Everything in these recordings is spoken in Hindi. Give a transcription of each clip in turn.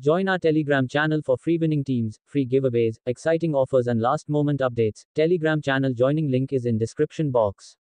Join our Telegram channel for free winning teams, free giveaways, exciting offers and last moment updates. Telegram channel joining link is in description box.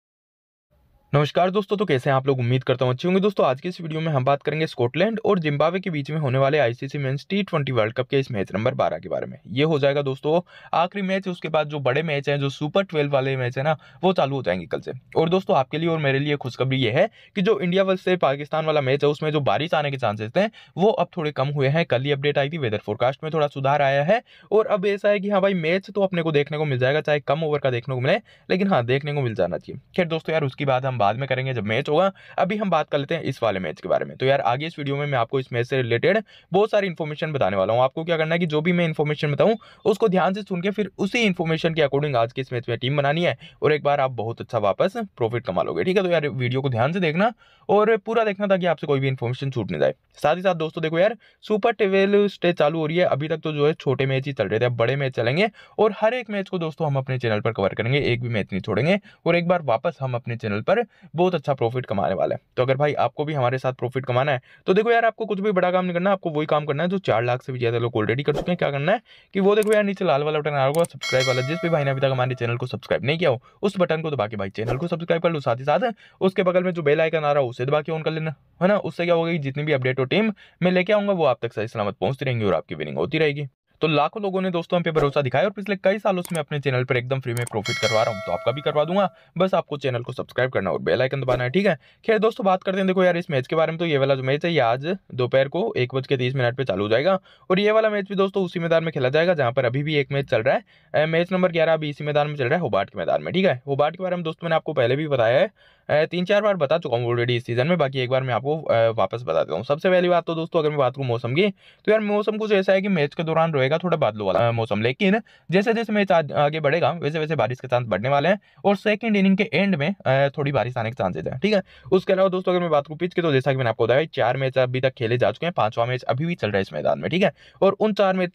नमस्कार दोस्तों तो कैसे हैं आप लोग उम्मीद करता हूँ अच्छे होंगे दोस्तों आज की इस वीडियो में हम बात करेंगे स्कॉटलैंड और जिम्बाब्वे के बीच में होने वाले ICC men's T twenty world cup के इस मैच नंबर 12 के बारे में ये हो जाएगा दोस्तों आखिरी मैच उसके बाद जो बड़े मैच हैं जो सुपर ट्वेल्व वाले मैच है ना वो चालू हो जाएंगे कल से और दोस्तों आपके लिए और मेरे लिए खुशखबरी ये है कि जो इंडिया वर्ष से पाकिस्तान वाला मैच है उसमें जो बारिश आने के चांसेस थे वो अब थोड़े कम हुए हैं कल ही अपडेट आई थी वेदर फोरकास्ट में थोड़ा सुधार आया है और अब ऐसा है कि हाँ भाई मैच तो अपने को देखने को मिल जाएगा चाहे कम ओवर का देखने को मिले लेकिन हाँ देखने को मिल जाना चाहिए खैर दोस्तों यार उसके बाद हम बाद में करेंगे जब मैच होगा अभी हम बात कर लेते हैं इस वाले मैच के बारे में तो यार आगे इस वीडियो में मैं आपको इस मैच से रिलेटेड बहुत सारी इन्फॉर्मेशन बताने वाला हूँ आपको क्या करना है कि जो भी मैं इन्फॉर्मेशन बताऊँ उसको ध्यान से सुनकर फिर उसी इन्फॉर्मेशन के अकॉर्डिंग आज के इस मैच में टीम बनानी है और एक बार आप बहुत अच्छा वापस प्रॉफिट कमा लोगे ठीक है तो यार वीडियो को ध्यान से देखना और पूरा देखना ताकि आपसे कोई भी इन्फॉर्मेशन छूट नहीं जाए साथ ही साथ दोस्तों देखो यार सुपर टेबल स्टेज चालू हो रही है अभी तक तो जो है छोटे मैच ही चल रहे थे अब बड़े मैच चलेंगे और हर एक मैच को दोस्तों हम अपने चैनल पर कवर करेंगे एक भी मैच नहीं छोड़ेंगे और एक बार वापस हम अपने चैनल पर बहुत अच्छा प्रॉफिट कमाने वाला है तो अगर भाई आपको भी हमारे साथ प्रॉफिट कमाना है तो देखो यार आपको कुछ भी बड़ा काम नहीं करना आपको वही काम करना है जो चार लाख से भी ज़्यादा लोग ऑलरेडी कर चुके हैं क्या करना है कि वो देखो यार नीचे लाल वाला बटन आ रहा होगा सब्सक्राइब वाला जिस भी भाई ने अभी तक हमारे चैनल को सब्सक्राइब नहीं किया हो उस बटन को दबा के भाई चैनल को सब्सक्राइब कर लो साथ ही साथ उसके बगल में जो बेल आइकन आ रहा है उसे दबा के ऑन कर लेना है ना उससे क्या होगा जितनी भी अपडेट हो टीम मैं लेके आऊंगा वो आप तक सही सलामत पहुंचती रहेंगी और आपकी विनिंग होती रहेगी तो लाखों लोगों ने दोस्तों हम पे भरोसा दिखाया और पिछले कई सालों से मैं अपने चैनल पर एकदम फ्री में प्रॉफिट करवा रहा हूँ तो आपका भी करवा दूंगा बस आपको चैनल को सब्सक्राइब करना और बेलाइकन दबाना है ठीक है खैर दोस्तों बात करते हैं देखो यार इस मैच के बारे में तो ये वाला जो मैच है ये आज दोपहर को एक बज के तीस मिनट पर चालू हो जाएगा और ये वाला मैच भी दोस्तों उसी मैदान में खेला जाएगा जहाँ पर अभी भी एक मैच चल रहा है मैच नंबर ग्यारह अभी इसी मैदान में चल रहा है होबार्ट के मैदान में ठीक है होबार्ट के बारे में दोस्तों मैंने आपको पहले भी बताया है तीन चार बार बता चुका हूँ ऑलरेडी इस सीजन में बाकी एक बार मैं आपको वापस बता देता हूँ सबसे पहली बात तो दोस्तों अगर मैं बात करूँ मौसम की तो यार मौसम कुछ ऐसा है कि मैच के दौरान रोएगा रहेगा थोड़ा बादलों वाला मौसम लेकिन जैसे जैसे मैच आगे बढ़ेगा वैसे वैसे बारिश के चांस बढ़ने वाले हैं और सेकंड इनिंग के एंड में थोड़ी बारिश आने के चांसेज है ठीक है उसके अलावा दोस्तों अगर मैं बात करूँ पिच की तो जैसा कि मैंने आपको बताया चार मैच अभी तक खेले जा चुके हैं पांचवा मैच अभी भी चल रहा है इस मैदान में ठीक है और उन चार मैच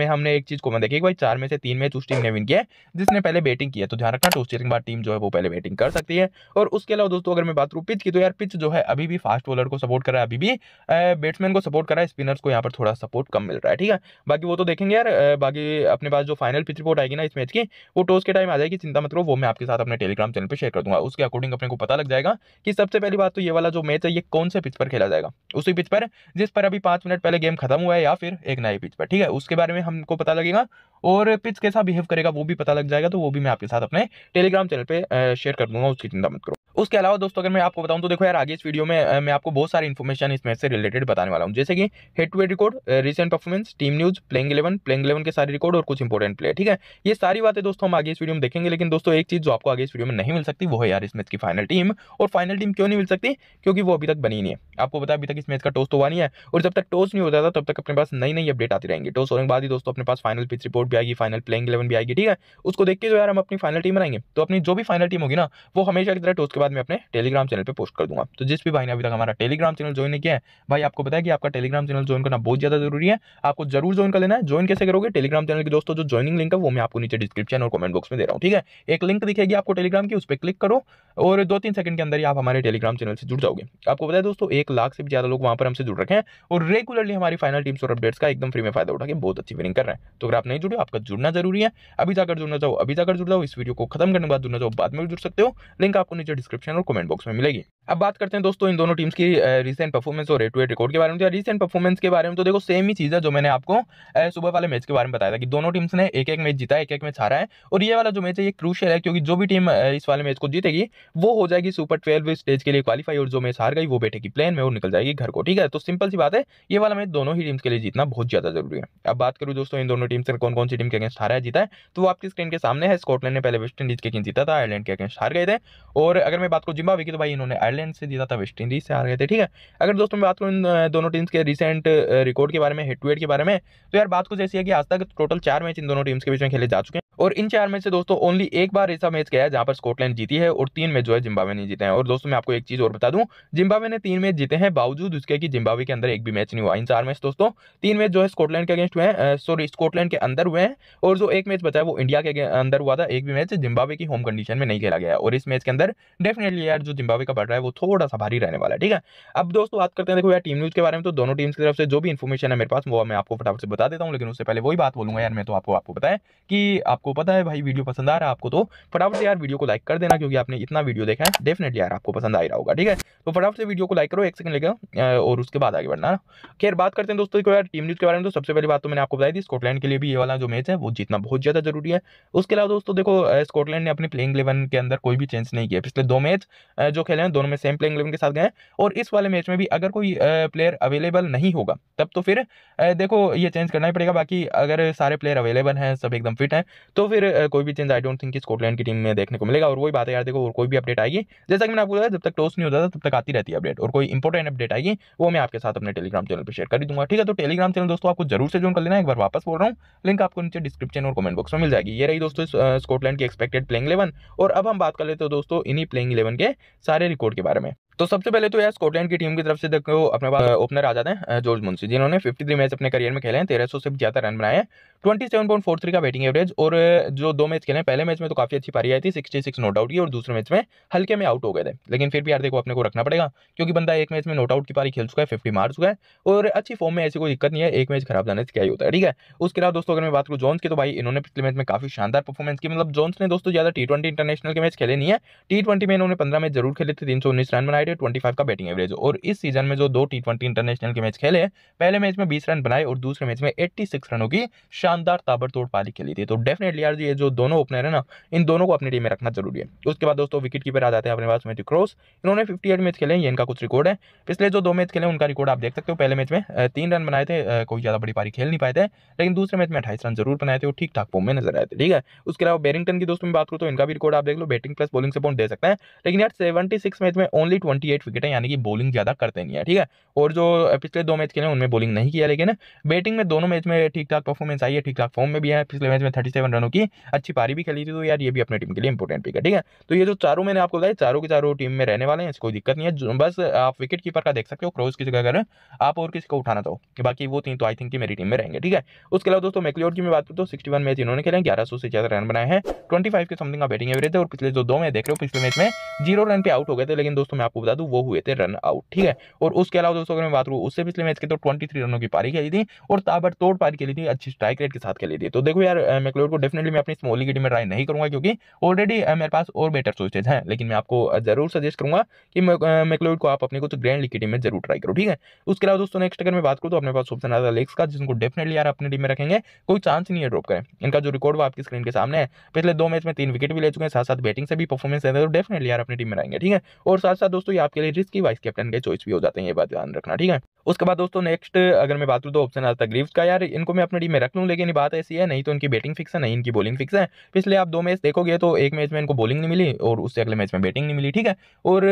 में हमने एक चीज को मैं देखी भाई चार में से तीन मैच उस टीम ने विन किया जिसने पहले बैटिंग किया तो ध्यान रखना टोस्ट के बाद टीम जो है वो पहले बैटिंग कर सकती है और उसके अलावा दोस्तों अगर मैं बात करूँ पिच की तो यार पिच जो है अभी भी फास्ट बॉलर को सपोर्ट कर रहा है अभी भी बैट्समैन को सपोर्ट कर रहा है स्पिनर्स को यहाँ पर थोड़ा सपोर्ट कम मिल रहा है ठीक है बाकी वो तो देखेंगे यार बाकी अपने पास जो फाइनल पिच रिपोर्ट आएगी ना इस मैच की वो टॉस के टाइम आ जाएगी चिंता मत करो वो मैं आपके साथ अपने टेलीग्राम चैनल पर शेयर कर दूंगा उसके अकॉर्डिंग अपने को पता लग जाएगा कि सबसे पहली बात तो ये वाला जो मैच है ये कौन से पिच पर खेला जाएगा उसी पिच पर जिस पर अभी पाँच मिनट पहले गेम खत्म हुआ है या फिर एक नए पिच पर ठीक है उसके बारे में हमको पता लगेगा और पिच कैसा बिहेव करेगा वो भी पता लग जाएगा तो वो भी मैं आपके साथ अपने टेलीग्राम चैनल पर शेयर कर दूंगा उसकी चिंता मत करो उसके अलावा दोस्तों अगर मैं आपको बताऊं तो देखो यार आगे इस वीडियो में मैं आपको बहुत सारी इन्फॉर्मेशन इस मैच से रिलेटेड बताने वाला हूं जैसे कि head to head record recent performance team news playing eleven playing eleven के सारे रिकॉर्ड और कुछ इंपॉर्टेंट प्लेयर ठीक है ये सारी बातें दोस्तों हम आगे इस वीडियो में देखेंगे लेकिन दोस्तों एक चीज़ जो आपको आगे इस वीडियो में नहीं मिल सकती वो है यार इस मैच की फाइनल टीम और फाइनल टीम क्यों नहीं मिल सकती क्योंकि वो अभी तक बनी नहीं है आपको बताया अभी तक इस मैच का टॉस तो हुआ नहीं है और जब तक टॉस नहीं हो जाता तब तक अपने पास नई नई अपडेट आती रहेंगे टॉस होने के बाद ही दोस्तों अपने पास फाइनल पिच रिपोर्ट भी आएगी फाइनल प्लेइंग इलेवन भी आएगी ठीक है उसको देख के जो तो यार हम अपनी फाइनल टीम बनाएंगे तो अपनी जो भी फाइनल टीम होगी ना वो हमेशा की तरह टॉस के बाद में अपने टेलीग्राम चैनल पर पोस्ट कर दूंगा तो जिस भी भाई ने अभी तक हमारा टेलीग्राम चैनल ज्वाइन नहीं किया है भाई आपको बताया कि आपका टेलीग्राम चैनल ज्वाइन करना बहुत ज्यादा जरूरी है आपको जरूर ज्वाइन कर लेना है ज्वाइन कैसे करोगे टेलीग्राम चैनल के दोस्तों जो ज्वाइनिंग लिंक है वो मैं आपको नीचे डिस्क्रिप्शन और कमेंट बॉक्स में दे रहा हूँ ठीक है एक लिंक दिखेगी आपको टेलीग्राम की उस पर क्लिक करो और दो तीन सेकंड के अंदर ही आप हमारे टेलीग्राम चैनल से जुड़ जाओगे आपको बताया दोस्तों एक लाख से भी ज्यादा लोग वहाँ पर हमसे जुड़ रखे हैं और रेगुलरली हमारी फाइनल टीम्स और अपडेट्स का एकदम फ्री में फायदा उठा के बहुत अच्छी विनिंग कर रहे हैं तो अगर आप नहीं जुड़े आपका जुड़ना जरूरी है अभी जाकर जुड़ना चाहो अभी जाकर जुड़ जाओ इस वीडियो को खत्म करने के बाद जुड़ना चाहो बाद में जुड़ सकते हो लिंक आपको नीचे डिस्क्रिप्शन और कमेंट बॉक्स में मिलेगी अब बात करते हैं दोस्तों इन दोनों टीम्स की रिसेंट परफॉर्मेंस और रेट टू रेट रिकॉर्ड के बारे में तो रिसेंट परफॉर्मेंस के बारे में तो देखो सेम ही चीज़ है जो मैंने आपको सुबह वाले मैच के बारे में बताया था कि दोनों टीम्स ने एक एक मैच जीता है एक एक मैच हारा है और ये वाला जो मैच है ये क्रूशियल है क्योंकि जो भी टीम इस वाले मैच को जीतेगी वो हो जाएगी सुपर ट्वेल्व स्टेज के लिए क्वालिफाई और जो मैच हार गई वो बैठेगी प्लेन में और निकल जाएगी घर को ठीक है तो सिंपल सी बात है ये वाला मैच दोनों ही टीम्स के लिए जीतना बहुत ज्यादा जरूरी है अब बात करूँ दोस्तों इन दोनों टीम्स ने कौन कौन सी टीम के अगेंस्ट हारा है जीता है तो वो आपकी स्क्रीन के सामने है स्कॉटलैंड ने पहले वेस्ट इंडीज के अगेंस्ट जीता था आयरलैंड के अगेंस्ट हार गए थे और अगर मैं बात करूँ जिम्बावे की तो भाई इन्होंने आयरलैंड से जीता था वेस्ट इंडीज से हार गए थे ठीक है अगर दोस्तों मैं बात करूँ इन दोनों टीम्स के रिसेंट रिकॉर्ड के बारे में हेड टू हेड के बारे में तो यार बात दोस्तों जैसे कि आज तक टोटल चार मैच इन दोनों टीम्स के बीच में खेले जा चुके हैं और इन चार मैच से दोस्तों ओनली एक बार ऐसा मैच गया जहां पर स्कॉटलैंड जीती है और तीन मैच जो है जिम्बावे ने जीते हैं और दोस्तों मैं आपको एक चीज और बता दूं जिम्बावे ने तीन मैच जीते हैं बावजूद उसके कि जिम्बावे के अंदर एक भी मैच नहीं हुआ इन चार मैच दोस्तों तीन मैच जो है स्कॉटलैंड के अगेंस्ट हुए हैं सॉरी स्कॉटलैंड के अंदर हुए हैं और जो एक मैच बचा है वो इंडिया के अंदर हुआ था एक भी मैच जिम्बावे की होम कंडीशन में नहीं खेला गया और इस मैच के अंदर डेफिनेटली यार जो जिम्बावे का बढ़ रहा है वो थोड़ा सा भारी रहने वाला है ठीक है अब दोस्तों बात करते हैं देखो यार टीम न्यूज के बारे में तो दोनों टीम की तरफ से जो भी इन्फॉर्मेशन है मेरे पास वो मैं आपको फटाफट से बता देता हूँ लेकिन उससे पहले वही बात बोलूंगा यार मैं तो आपको आपको बताया कि आपको पता है भाई वीडियो पसंद आ रहा है आपको तो फटाफट से यार वीडियो को लाइक कर देना क्योंकि आपने इतना वीडियो देखा है डेफिनेटली यार आपको पसंद आ रहा होगा ठीक है तो फटाफट से वीडियो को लाइक करो एक सेकंड लेकर और उसके बाद आगे बढ़ना खैर बात करते हैं दोस्तों यार टीम न्यूज़ के बारे में तो सबसे पहली बात तो मैंने आपको बताई थी स्कॉटलैंड के लिए भी ये वाला जो मैच है वो जीतना बहुत ज़्यादा जरूरी है उसके अलावा दोस्तों देखो स्कॉटलैंड ने अपने प्लेइंग इलेवन के अंदर कोई भी चेंज नहीं किया पिछले दो मैच जो खेले हैं दोनों में सेम प्लेइंग इलेवन के साथ गए और इस वाले मैच में भी अगर कोई प्लेयर अवेलेबल नहीं होगा तब तो फिर देखो ये चेंज करना ही पड़ेगा बाकी अगर सारे प्लेयर अवेलेबल हैं सब एकदम फिट हैं तो फिर कोई भी change I don't think Scotland की टीम में देखने को मिलेगा और वही बात है यार देखो और कोई भी अपडेट आएगी जैसा कि मैंने आपको बताया जब तक टॉस नहीं होता था तब तक आती रहती है अपडेट और कोई इंपॉर्टेंट अपडेट आएगी वो मैं आपके साथ अपने टेलीग्राम चैनल पर शेयर कर दूंगा ठीक है तो टेलीग्राम चैनल दोस्तों आपको जरूर से ज्वाइन कर लेना एक बार वापस बोल रहा हूँ लिंक आपको नीचे डिस्क्रिप्शन और कमेंट बॉक्स में मिल जाएगी ये रही दोस्तों स्कॉटलैंड की एक्सपेक्टेड प्लेइंग इलेवन और अब हम बात कर लेते हो दोस्तों इन्हीं प्लेइंग इलेवन के सारे रिकॉर्ड के बारे में तो सबसे पहले तो यार स्कॉटलैंड की टीम की तरफ से देखो अपने पास ओपनर आ जाते हैं जॉर्ज मुंशी जिन्होंने फिफ्टी मैच अपने करियर में खेले हैं तेरह से ज़्यादा रन बनाए हैं twenty seven point four three का बैटिंग एवरेज और जो दो मैच खेले पहले मैच में तो काफ़ी अच्छी पारी आई थी सिक्सटी सिक्स नोट आउट की और दूसरे मैच में हल्के में आउट हो गए थे लेकिन फिर भी यार देखो अपने को रखना पड़ेगा क्योंकि बंदा एक मैच में नोट आउट की पारी खेल चुका है फिफ्टी मार चुका है और अच्छी फॉर्म में ऐसी कोई दिक्कत नहीं है एक मैच खराब जाने से क्या ही होता है ठीक है उसके अलावा दोस्तों अगर मैं बात करूँ जोन्स की तो भाई इन्होंने पिछले मैच में काफ़ी शानदार परफॉर्मेंस की मतलब जोन्स ने दोस्तों ज़्यादा टी इंटरनेशनल के मैच खेले नहीं है टी में इन्होंने पंद्रह मैच जरूर खेले थे तीन रन बनाए या 25 का बैटिंग एवरेज और इस सीजन में जो दो टी इंटरनेशनल के मैच खेले पहले मैच में बीस रन बनाए और दूसरे मैच में एट्टी रनों की शानदार ताबड़तोड़ पारी खेली थी तो डेफिनेटली यार ये जो दोनों ओपनर है ना इन दोनों को अपनी टीम में रखना जरूरी है उसके बाद दोस्तों विकेट कीपर आ जाते हैं अपने पास मैथ्यू क्रॉस इन्होंने फिफ्टी मैच खेले हैं इनका कुछ रिकॉर्ड है पिछले जो दो मैच खेले उनका रिकॉर्ड आप देख सकते हो पहले मैच में तीन रन बनाए थे कोई ज़्यादा बड़ी पारी खेल नहीं पाए थे लेकिन दूसरे मैच में अठाईस रन जरूर बनाए थे और ठीक ठाक फॉर्म में नजर आए थे ठीक है उसके अलावा बेरिंगटन की दोस्तों में बात करूँ तो इनका भी रिकॉर्ड आप देख लो बैटिंग प्लस बॉलिंग से पॉइंट दे सकते हैं लेकिन यार सेवेंटी मैच में ओनली ट्वेंटी एट विकेट है यानी कि बॉलिंग ज़्यादा करते नहीं है ठीक है और जो पिछले दो मैच खेले उनमें बॉलिंग नहीं किया लेकिन बैटिंग में दोनों मैच में ठीक ठाक परफॉर्मेंस आई है ठीक ठाक फॉर्म में भी है पिछले मैच में थर्टी सेवन रनों की अच्छी पारी भी खेली थी तो यार ये भी अपने टीम के लिए इंपॉर्टेंट पिक है ठीक है तो ये जो चारों मैंने आपको बताया चारों के चारों टीम में रहने वाले हैं कोई दिक्कत नहीं है बस आप विकेट कीपर का देख सकते हो क्रोज की जगह अगर आप और किसी को उठाना चाहो बाकी वो तीन तो आई थिंक मेरी टीम में रहेंगे ठीक है उसके अलावा दोस्तों मैकलियोर की मैं बात करूँ तो सिक्सटी मैच इन्होंने खेले ग्यारह सौ से ज्यादा रन बनाए हैं ट्वेंटी फाइव के समथिंग का बैटिंग एवरेज है और पिछले जो दो मैं देख रहे हो पिछले मैच में जीरो रन पे आउट हो गए थे लेकिन दोस्तों मैं आपको बता दूं वो हुए थे रन आउट ठीक है और उसके अलावा दोस्तों अगर मैं बात करूँ उससे पिछले मैच के तो ट्वेंटी रनों की पारी खेली थी और ताबड़ तोड़ पारी खेली थी अच्छी स्ट्राइक रेट के साथ खेली थी तो देखो यार मैकलोड को डेफिनेटली मैं अपनी स्मॉली की टीम में ट्राई नहीं करूँगा क्योंकि ऑलरेडी मेरे पास और बेटर सोचेज हैं लेकिन मैं आपको जरूर सजेस्ट करूँगा कि मैकलोड को आप अपने कुछ ग्रैंड लीग की टीम में जरूर ट्राई करो ठीक है उसके अलावा दोस्तों नेक्स्ट अगर मैं बात करूँ तो अपने पास सबसे ज्यादा है लेक्स का जिनको डेफिनेटली यार अपनी टीम में रखेंगे कोई चांस नहीं है ड्रॉप करें इनका जो रिकॉर्ड वो आपकी स्क्रीन के सामने है पिछले दो मैच में तीन विकेट भी ले चुके हैं साथ साथ बैटिंग से भी परफॉर्मेंस है तो डेफिनेटली यार अपनी टीम में रहेंगे ठीक है और साथ साथ दोस्तों दोस्तों ये आपके लिए रिस्क वाइस कैप्टन के चॉइस भी हो जाते हैं ये बात ध्यान रखना ठीक है उसके बाद दोस्तों नेक्स्ट अगर मैं बात करूँ तो ऑप्शन आता ग्रीव्स का यार इनको मैं अपने टीम में रख लूँ लेकिन बात ऐसी है नहीं तो इनकी बैटिंग फिक्स है नहीं इनकी बॉलिंग फिक्स है पिछले तो आप दो मैच देखोगे तो एक मैच में इनको बॉलिंग नहीं मिली और उससे अगले मैच में बैटिंग नहीं मिली ठीक है और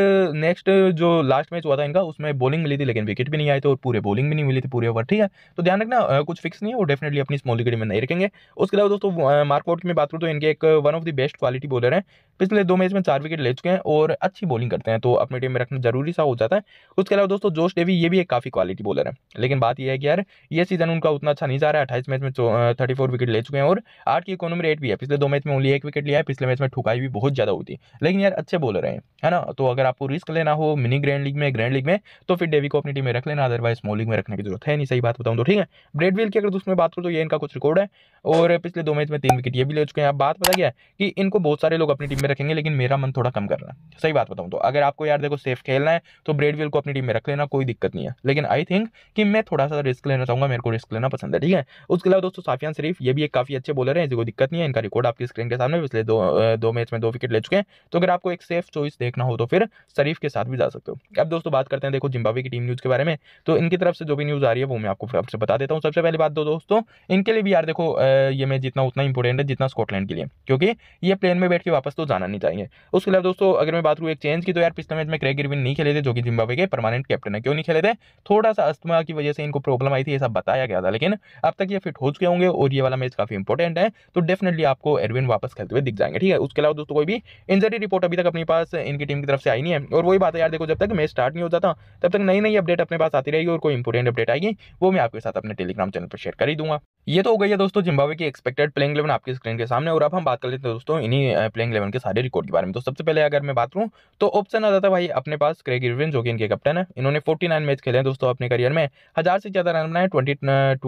नेक्स्ट जो लास्ट मैच हुआ था इनका उसमें बॉलिंग मिली थी लेकिन विकेट भी नहीं आए थे और पूरे बॉलिंग भी नहीं मिली थी पूरे ओवर ठीक है तो ध्यान रखना कुछ फिक्स नहीं है और डेफिनेटली अपनी स्मॉल विकेट में नहीं रखेंगे उसके अलावा दोस्तों मार्कआउट की बात करूँ तो इनके एक one of the best quality bowler है पिछले दो मैच में चार विकेट ले चुके हैं और अच्छी बॉलिंग करते हैं तो अपनी में रखना जरूरी सा हो जाता है उसके अलावा दोस्तों जोश डेवी ये भी एक काफ़ी क्वालिटी बॉलर है लेकिन बात यह है कि यार ये सीजन उनका उतना अच्छा नहीं जा रहा है अट्ठाईस मैच में थर्टी फोर विकेट ले चुके हैं और आठ की इकोनॉमी रेट भी है पिछले दो मैच में ओनली एक विकेट लिया है पिछले मैच में ठुकाई भी बहुत ज़्यादा होती लेकिन यार अच्छे बॉलर हैं है ना तो अगर आपको रिस्क लेना हो मिनी ग्रैंड लीग में ग्रैंड लीग में तो फिर डेवी को अपनी टीम में रख लेना अदरवाइज स्मॉल लीग में रखने की जरूरत है नहीं सही बात बताऊँ तो ठीक है ब्रेडविल की अगर दूसरे बात करूँ तो ये इनका कुछ रिकॉर्ड है और पिछले दो मैच में तीन विकेट ये भी ले चुके हैं आप बात पता गया कि इनको बहुत सारे लोग अपनी टीम में रखेंगे लेकिन मेरा मन थोड़ा कम करना सही बात बताऊँ तो अगर आपको यार देखो सेफ खेलना है तो ब्रेडविल को अपनी टीम में रख लेना कोई दिक्कत नहीं है लेकिन आई थिंक कि मैं थोड़ा सा रिस्क लेना चाहूंगा मेरे को रिस्क लेना पसंद है ठीक है उसके अलावा दोस्तों साफियान शरीफ ये भी एक काफ़ी अच्छे बोलर हैं कोई दिक्कत नहीं है इनका रिकॉर्ड आपकी स्क्रीन के सामने पिछले दो दो मैच में दो विकेट ले चुके हैं तो अगर आपको एक सेफ चॉइस देखना हो तो फिर शरीफ के साथ भी जा सकते हो अब दोस्तों बात करते हैं देखो जिम्बावे की टीम न्यूज़ के बारे में तो इनकी तरफ से जो भी न्यूज़ आ रही है वो मैं आपको आपसे बता देता हूँ सबसे पहली बात दो तो दोस्तों इनके लिए भी यार देखो ये मैं जितना उतना इंपॉर्टेंट है जितना स्कॉटलैंड के लिए क्योंकि ये प्लेन में बैठ के वापस तो जाना नहीं चाहिए उसके अलावा दोस्तों अगर मैं बात करूँ एक चेंज की तो यार पिछले मैच में ग्रेग गिरविन नहीं खेले थे जो कि जिम्बाबे के परमानेंट कैप्टन है क्यों नहीं खेले थे थोड़ा सा अस्थमा की वजह से इनको प्रॉब्लम आई थी ये सब बताया गया था लेकिन अब तक ये फिट हो चुके होंगे और ये वाला मैच काफी इंपॉर्टेंट है तो डेफिनेटली आपको एरविन वापस खेलते हुए दिख जाएंगे ठीक है उसके अलावा दोस्तों कोई भी इंजरी रिपोर्ट अभी तक अपने पास इनकी टीम की तरफ से आई नहीं है और वही बात है यार देखो जब तक मैच स्टार्ट नहीं हो जाता तब तक नई नई अपडेट अपने पास आती रहेगी और कोई इंपॉर्टेंट अपडेट आएगी वो मैं आपके साथ अपने टेलीग्राम चैनल पर शेयर कर ही दूंगा ये तो हो गई है दोस्तों जिम्बाबे की एक्सपेक्टेड प्लेइंग इलेवन आपकी स्क्रीन के सामने और अब हम बात कर लेते हैं दोस्तों इन्हीं प्लेइंग इलेवन के सारे रिकॉर्ड के बारे में तो सबसे पहले अगर मैं बात करूँ तो ऑप्शन आ जाता भाई अपने पास क्रेग इरविन जो कि इनके कप्टन है इन्होंने 49 मैच खेले हैं दोस्तों अपने करियर में हज़ार से ज़्यादा रन बनाए ट्वेंटी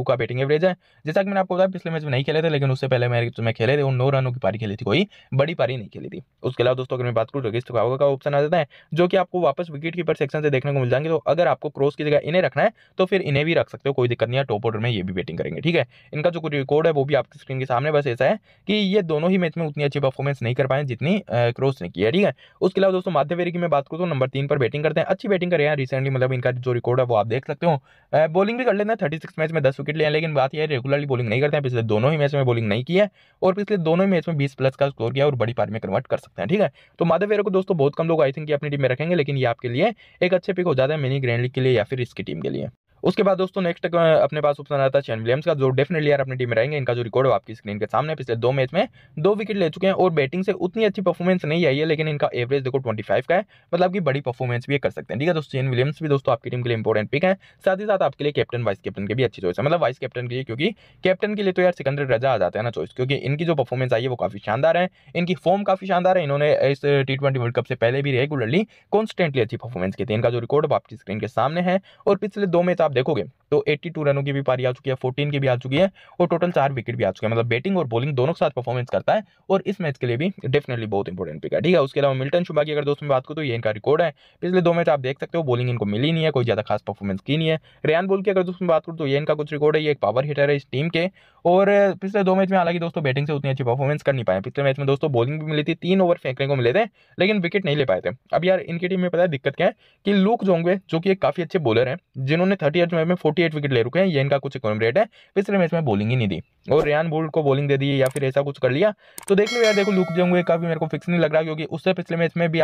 का बैटिंग एवरेज है जैसा कि मैंने आपको बताया पिछले मैच में नहीं खेले थे लेकिन उससे पहले मेरे मैच मैं खेले थे उन नौ रनों की पारी खेली थी कोई बड़ी पारी नहीं खेली थी उसके अलावा दोस्तों अगर मैं बात करूँ रगिस्त का ऑप्शन आ जाता है जो कि आपको वापस विकेट कीपर सेक्शन से देखने को मिल जाएंगे तो अगर आपको क्रॉस की जगह इन्हें रखना है तो फिर इन्हें भी रख सकते हो कोई दिक्कत नहीं है टॉप ऑर्डर में ये भी बैटिंग करेंगे ठीक है इनका जो रिकॉर्ड है वो भी आपकी स्क्रीन के सामने बस ऐसा है कि ये दोनों ही मैच में उतनी अच्छी परफॉर्मेंस नहीं कर पाए जितनी क्रॉस ने किया ठीक है उसके अलावा दोस्तों माध्यवेरी की मैं बात करूँ तो नंबर नंबर तीन पर बैटिंग करते हैं अच्छी बैटिंग कर रहे हैं रिसेंटली मतलब इनका जो रिकॉर्ड है वो आप देख सकते हो बॉलिंग भी कर लेते हैं थर्टी सिक्स मैच में दस विकेट लिया लेकिन बात यह रेगुलरली बॉलिंग नहीं करते हैं पिछले दोनों ही मैच में बॉलिंग नहीं की है और पिछले दोनों ही मैच में बीस प्लस का स्कोर किया और बड़ी पार में कन्वर्ट कर सकते हैं ठीक है तो माधव वेरा को दोस्तों बहुत कम लोग आई थिंक अपनी टीम में रखेंगे लेकिन ये आपके लिए एक अच्छे पिक हो जाता है मिनी ग्रैंड लीग के लिए या फिर इसकी टीम के लिए उसके बाद दोस्तों नेक्स्ट अपने पास ऑप्शन आता है चैन विलियम्स का जो डेफिनेटली यार अपनी टीम में रहेंगे इनका जो रिकॉर्ड है आपकी स्क्रीन के सामने पिछले दो मैच में दो विकेट ले चुके हैं और बैटिंग से उतनी अच्छी परफॉर्मेंस नहीं आई है लेकिन इनका एवरेज देखो ट्वेंटी का है मतलब कि बड़ी परफॉर्मेंस भी कर सकते हैं ठीक है दोस्तों चैन विलियम्स भी दोस्तों आपकी टीम के लिए इंपॉर्टेंट पिक है साथ ही साथ आपके लिए कैप्टन वाइस कैप्टन की भी अच्छी चॉइस है मतलब वाइस कैप्टन के लिए क्योंकि कैप्टन के लिए तो यार सिकंदर रजा आ जाता है ना चॉइस क्योंकि इनकी जो परफॉर्मेंस आई है वो काफी शानदार है इनकी फॉर्म काफी शानदार है इन्होंने इस टी ट्वेंटी वर्ल्ड कप से पहले भी रेगुलरली कॉन्स्टेंटली अच्छी परफॉर्मेंस की थी इनका जो रिकॉर्ड आपकी स्क्रीन के सामने है और पिछले दो मैच आप आप देखोगे तो 82 रनों की भी पारी आ चुकी है 14 की भी आ चुकी है और टोटल चार विकेट भी आ चुके हैं मतलब बैटिंग और बॉलिंग दोनों के साथ परफॉर्मेंस करता है और इस मैच के लिए भी डेफिनेटली बहुत इंपॉर्टेंट पिक है ठीक है उसके अलावा मिल्टन शुभा की अगर दोस्तों बात करूँ तो ये इनका रिकॉर्ड है पिछले दो मैच आप देख सकते हो बॉलिंग इनको मिली नहीं है कोई ज़्यादा खास परफॉर्मेंस की नहीं है रेयान बोल की अगर दोस्तों बात करूँ तो ये इनका कुछ रिकॉर्ड है ये एक पावर हिटर है इस टीम के और पिछले दो मैच में हालांकि दोस्तों बैटिंग से उतनी अच्छी परफॉर्मेंस कर नहीं पाए पिछले मैच में दोस्तों बॉलिंग भी मिली थी तीन ओवर फेंकने को मिले थे लेकिन विकेट नहीं ले पाए थे अब यार इनकी टीम में पता है दिक्कत क्या है कि लूक जोंगवे जो कि एक काफ़ी अच्छे बॉलर हैं जिन्होंने थर्टी एट मैच में फोर्टी एट विकेट ले रुके हैं ये इनका कुछ इकोनॉम रेट है पिछले मैच में बॉलिंग ही नहीं दी और रियान बोल्ट को बॉलिंग दे दी या फिर ऐसा कुछ कर लिया तो देख लो यार देखो लुक जोंगवे काफ़ी मेरे को फिक्स नहीं लग रहा क्योंकि उससे पिछले मैच में भी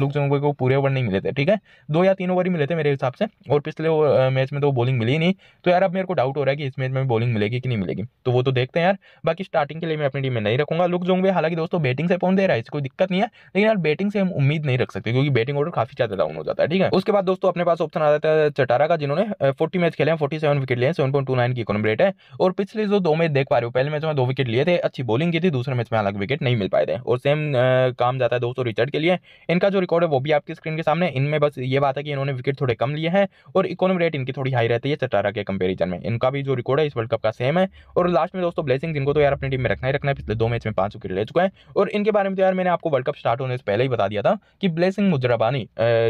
लुक जोंगवे को पूरे ओवर नहीं मिले थे ठीक है दो या तीन ओवर ही मिले थे मेरे हिसाब से और पिछले मैच में तो बॉलिंग मिली नहीं तो यार अब मेरे को डाउट हो रहा है कि इस मैच में बॉलिंग मिलेगी कि नहीं मिलेगी तो वो तो देखते हैं यार बाकी स्टार्टिंग के लिए मैं अपनी टीम में नहीं रखूंगा लुक जोंगे हालांकि दोस्तों बैटिंग से पॉइंट दे रहा है इसे कोई दिक्कत नहीं है लेकिन यार बैटिंग से हम उम्मीद नहीं रख सकते क्योंकि बैटिंग ऑर्डर काफी ज्यादा डाउन हो जाता है ठीक है उसके बाद दोस्तों अपने पास ऑप्शन आ जाता है चटारा का जिन्होंने फोर्टी मैच खेले हैं फोर्टी सेवन विकेट लिए सेवन पॉइंट टू नाइन की इकोनॉम रेट है और पिछले जो दो मैच देख पा रहे हो पहले मैच में दो विकेट लिए थे अच्छी बॉलिंग की थी दूसरे मैच में अलग विकेट नहीं मिल पाए थे और सेम काम जाता है दोस्तों रिचर्ड के लिए इनका जो रिकॉर्ड है वो भी आपकी स्क्रीन के सामने इनमें बस ये बात है कि इन्होंने विकेट थोड़े कम लिए हैं और इकोनॉमी रेट इनकी थोड़ी हाई रहती है चटारा के कंपेरिजन में इनका भी जो रिकॉर्ड है इस वर्ल्ड कप का सेम है और और लास्ट में दोस्तों ब्लेसिंग जिनको तो यार अपनी टीम में रखना ही रखना है पिछले दो मैच में पांच विकेट ले चुके हैं और इनके बारे में तो यार मैंने आपको वर्ल्ड कप स्टार्ट होने से पहले ही बता दिया था कि ब्लेसिंग मुजराबानी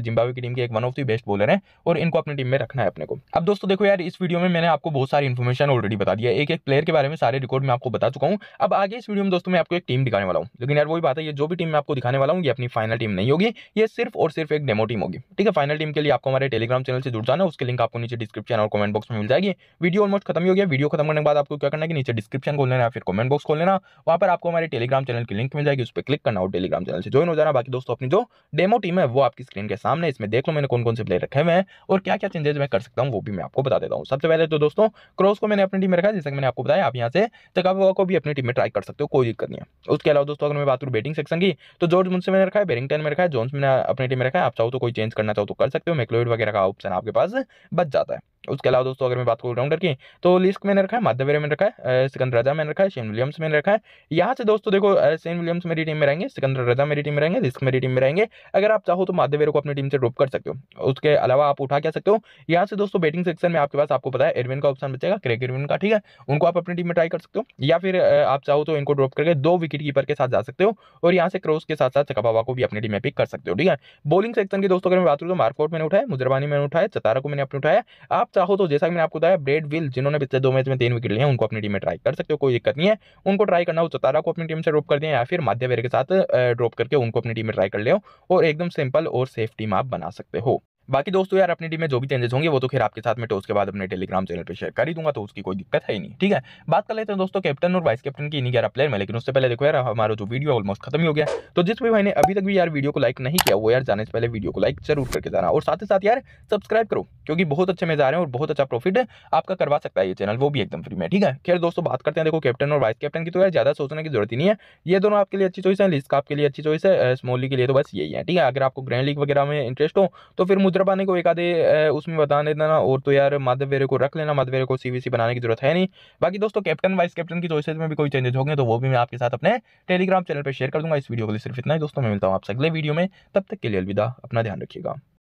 जिम्बावे की टीम के एक one of the best bowler है और इनको अपनी टीम में रखना है अपने को अब दोस्तों देखो यार इस वीडियो में मैंने आपको बहुत सारी इन्फॉर्मेशन ऑलरेडी बता दिया एक एक प्लेयर के बारे में सारे रिकॉर्ड मैं आपको बता चुका हूँ अब आगे इस वीडियो में दोस्तों मैं आपको एक टीम दिखाने वाला हूँ लेकिन यार वही बात है ये जो भी टीम मैं आपको दिखाने वाला हूँ ये अपनी फाइनल टीम नहीं होगी ये सिर्फ और सिर्फ एक डेमो टीम होगी ठीक है फाइनल टीम के लिए आपको हमारे टेलीग्राम चैनल से जुड़ जाना उसके लिंक आपको नीचे डिस्क्रिप्शन और कमेंट बॉक्स में मिल जाएगी वीडियो ऑलमोस्ट खत्म हो गया वीडियो खत्म करने के बाद आपको क्या करना करना कि नीचे डिस्क्रिप्शन खोल लेना या फिर कमेंट बॉक्स खोल लेना वहाँ पर आपको हमारे टेलीग्राम चैनल की लिंक मिल जाएगी उस पर क्लिक करना और टेलीग्राम चैनल से ज्वाइन हो जाना बाकी दोस्तों अपनी जो डेमो टीम है वो आपकी स्क्रीन के सामने इसमें देख लो मैंने कौन कौन से प्लेयर रखे हुए हैं और क्या क्या चेंजेस मैं कर सकता हूँ वो भी मैं आपको बता देता हूँ सबसे पहले तो दोस्तों क्रॉस को मैंने अपनी टीम में रखा जैसे कि मैंने आपको बताया आप यहाँ से तकावा को भी अपनी टीम में ट्राई कर सकते हो कोई दिक्कत नहीं है उसके अलावा दोस्तों अगर मैं बात करूँ बैटिंग सेक्शन की तो जॉर्ज मुझसे मैंने रखा है बेरिंगटन में रखा है जोन्स मैंने अपनी टीम में रखा है आप चाहो तो कोई चेंज करना चाहो तो कर सकते हो मैक्लोइड वगैरह का ऑप्शन आपके पास बच जाता है उसके अलावा दोस्तों अगर मैं बात करूँ राउंडर की तो लिस्क मैंने रखा है माध्यवेरा मैंने रखा है सिकंदर रजा मैंने रखा है शेन विलियम्स मैंने रखा है यहाँ से दोस्तों देखो शेन विलियम्स मेरी टीम में रहेंगे सिकंदर रजा मेरी टीम में रहेंगे लिस्क मेरी टीम में रहेंगे अगर आप चाहो तो माध्यवेरा को अपनी टीम से ड्रॉप कर सकते हो उसके अलावा आप उठा क्या सकते हो यहाँ से दोस्तों बैटिंग सेक्शन में आपके पास आपको पता है एडविन का ऑप्शन बचेगा क्रेक एडविन का ठीक है उनको आप अपनी टीम में ट्राई कर सकते हो या फिर आप चाहो तो इनको ड्रॉप करके दो विकेट कीपर के साथ जा सकते हो और यहाँ से क्रॉस के साथ साथ चकाबावा को भी अपनी टीम में पिक कर सकते हो ठीक है बॉलिंग सेक्शन की दोस्तों अगर मैं बात करूँ तो मार्कआउट मैंने उठाया मुजरबानी मैंने उठाया चतारा को मैंने अपने उठाया आप चाहो अच्छा तो जैसा कि मैंने आपको बताया ब्रेड विल जिन्होंने पिछले दो मैच में तीन विकेट लिए हैं उनको अपनी टीम में ट्राई कर सकते हो कोई दिक्कत नहीं है उनको ट्राई करना हो चतारा तो को अपनी टीम से ड्रॉप कर दें या फिर माध्यवेर के साथ ड्रॉप करके उनको अपनी टीम में ट्राई कर ले और एकदम सिंपल और सेफ टीम आप बना सकते हो बाकी दोस्तों यार अपनी टीम में जो भी चेंजेस होंगे वो तो खैर आपके साथ में टॉस तो के बाद अपने टेलीग्राम चैनल पर शेयर कर ही दूंगा तो उसकी कोई दिक्कत है ही नहीं ठीक है बात कर लेते हैं दोस्तों कैप्टन और वाइस कैप्टन की इन ग्यारह प्लेयर में लेकिन उससे पहले देखो यार हमारा जो वीडियो ऑलमोस्ट खत्म ही हो गया तो जिस भी भाई ने अभी तक भी यार वीडियो को लाइक नहीं किया वो यार जाने से पहले वीडियो को लाइक जरूर करके जाना और साथ ही साथ यार सब्सक्राइब करो क्योंकि बहुत अच्छे मजा रहे हैं और बहुत अच्छा प्रॉफिट आपका करवा सकता है ये चैनल वो भी एकदम फ्री में ठीक है खैर दोस्तों बात करते हैं देखो कैप्टन और वाइस कैप्टन की तो यार ज्यादा सोचने की जरूरत ही नहीं है ये दोनों आपके लिए अच्छी चॉइस है लिस्क आपके लिए अच्छी चॉइस है स्मॉल लीग के लिए तो बस यही है ठीक है अगर आपको ग्रैंड लीग वगैरह में इंटरेस्ट हो तो फिर मुझे उत्तरापानी को एक आधे उसमें बता देना ना और तो यार माधवेरे को रख लेना माधवेरे को सीवीसी बनाने की जरूरत है नहीं बाकी दोस्तों कैप्टन वाइस कैप्टन की चॉइसेज में भी कोई चेंजेस होंगे तो वो भी मैं आपके साथ अपने टेलीग्राम चैनल पर शेयर कर दूंगा इस वीडियो को लिए सिर्फ इतना ही दोस्तों मैं मिलता हूँ आपसे अगले वीडियो में तब तक के लिए अलविदा अपना ध्यान रखिएगा